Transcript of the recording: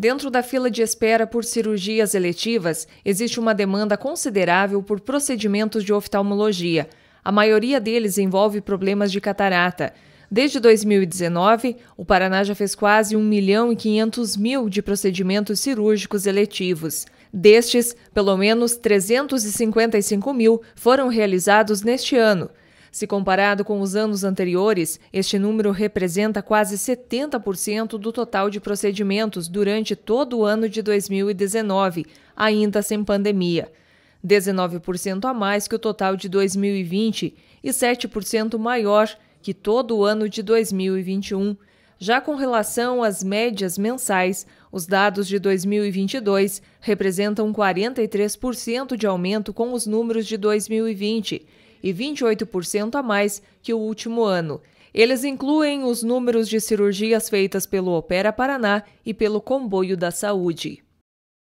Dentro da fila de espera por cirurgias eletivas, existe uma demanda considerável por procedimentos de oftalmologia. A maioria deles envolve problemas de catarata. Desde 2019, o Paraná já fez quase 1 milhão e 500 mil de procedimentos cirúrgicos eletivos. Destes, pelo menos 355 mil foram realizados neste ano. Se comparado com os anos anteriores, este número representa quase 70% do total de procedimentos durante todo o ano de 2019, ainda sem pandemia. 19% a mais que o total de 2020 e 7% maior que todo o ano de 2021. Já com relação às médias mensais, os dados de 2022 representam 43% de aumento com os números de 2020 e 28% a mais que o último ano. Eles incluem os números de cirurgias feitas pelo Opera Paraná e pelo Comboio da Saúde.